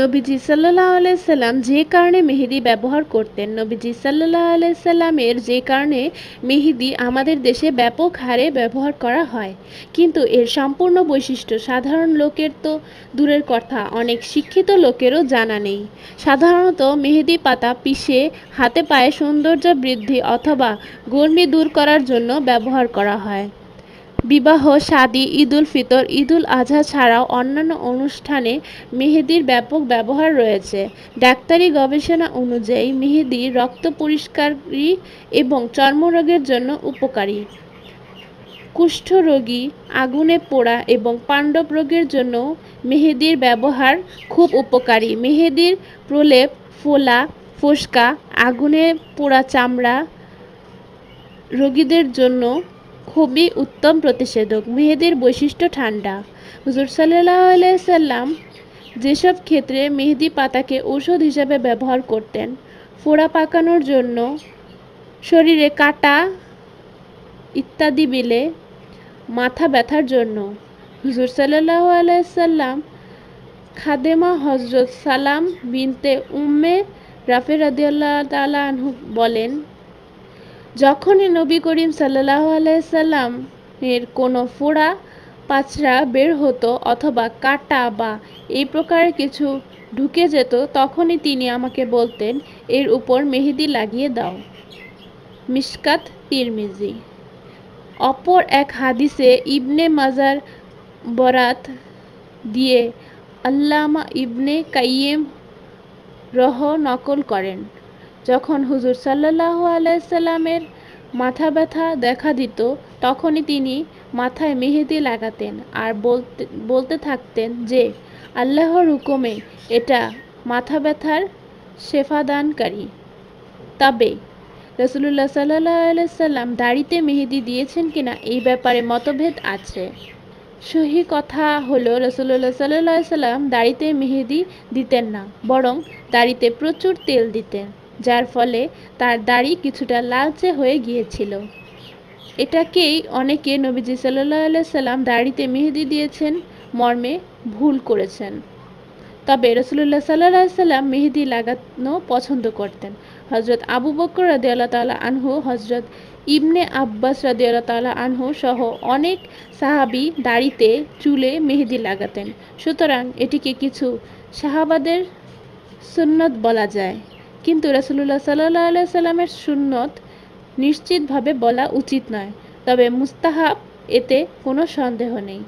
নবীজি সাল্লাহ আলাইসাল্লাম যে কারণে মেহেদি ব্যবহার করতেন নবীজি সাল্লাহ আলাইসাল্লামের যে কারণে মেহেদি আমাদের দেশে ব্যাপক হারে ব্যবহার করা হয় কিন্তু এর সম্পূর্ণ বৈশিষ্ট্য সাধারণ লোকের তো দূরের কথা অনেক শিক্ষিত লোকেরও জানা নেই সাধারণত মেহেদি পাতা পিষে হাতে পায়ে সৌন্দর্য বৃদ্ধি অথবা গর্মি দূর করার জন্য ব্যবহার করা হয় বিবাহ শাদী ঈদুল ফিতর ঈদুল আজহা ছাড়াও অন্যান্য অনুষ্ঠানে মেহেদির ব্যাপক ব্যবহার রয়েছে ডাক্তারি গবেষণা অনুযায়ী মেহেদি রক্ত পরিষ্কারী এবং চর্মরোগের জন্য উপকারী কুষ্ঠরোগী আগুনে পোড়া এবং পাণ্ডব রোগের জন্য মেহেদির ব্যবহার খুব উপকারী মেহেদির প্রলেপ ফোলা ফোসকা আগুনে পোড়া চামড়া রোগীদের জন্য খুবই উত্তম প্রতিষেধক মেহেদির বৈশিষ্ট্য ঠান্ডা হুজুর সাল্লাহ সাল্লাম যেসব ক্ষেত্রে মেহেদি পাতাকে ঔষধ হিসাবে ব্যবহার করতেন ফোড়া পাকানোর জন্য শরীরে কাটা ইত্যাদি বিলে মাথা ব্যথার জন্য হুজুর সাল্লাহ আলাইসাল্লাম খাদেমা হজরত সালাম বিনতে উম্মে রাফের রাদিয়াল্লাহ তালা আনহু বলেন যখনই নবী করিম সাল্লাহ আলাইসাল্লাম এর কোনো ফোড়া পাছড়া বের হতো অথবা কাটা বা এই প্রকার কিছু ঢুকে যেত তখনই তিনি আমাকে বলতেন এর উপর মেহেদি লাগিয়ে দাও মিসকাত তিরমিজি অপর এক হাদিসে ইবনে মাজার বরাত দিয়ে আল্লামা ইবনে কাইয়েম রহ নকল করেন যখন হুজুর সাল্লাহ আলাইসাল্লামের মাথা ব্যথা দেখা দিত তখনই তিনি মাথায় মেহেদি লাগাতেন আর বলতে বলতে থাকতেন যে আল্লাহর হুকুমে এটা মাথা ব্যথার শেফাদানকারী তবে রসুল্লাহ সাল্লাহ সাল্লাম দাড়িতে মেহেদি দিয়েছেন কিনা এই ব্যাপারে মতভেদ আছে সহি কথা হলো রসুল্লাহ সাল্লাহ সাল্লাম দাড়িতে মেহেদি দিতেন না বরং দাড়িতে প্রচুর তেল দিতেন যার ফলে তার দাড়ি কিছুটা লালচে হয়ে গিয়েছিল এটাকেই অনেকে নবীজি সাল্লাহ সাল্লাম দাড়িতে মেহেদি দিয়েছেন মর্মে ভুল করেছেন তবে রসুল্লাহ সাল্লাহ সাল্লাম মেহেদি লাগানো পছন্দ করতেন হজরত আবু বকর রাদিয়াল্লাহ তাল্লাহ আনহু হজরত ইবনে আব্বাস রাদিয়াল্লাহ তাল্লাহ আনহু সহ অনেক সাহাবি দাড়িতে চুলে মেহেদি লাগাতেন সুতরাং এটিকে কিছু সাহাবাদের সুন্নত বলা যায় কিন্তু রাসুলুল্লাহ সাল্লাহ আল্লাহ সাল্লামের সুন্নত নিশ্চিতভাবে বলা উচিত নয় তবে মুস্তাহাব এতে কোনো সন্দেহ নেই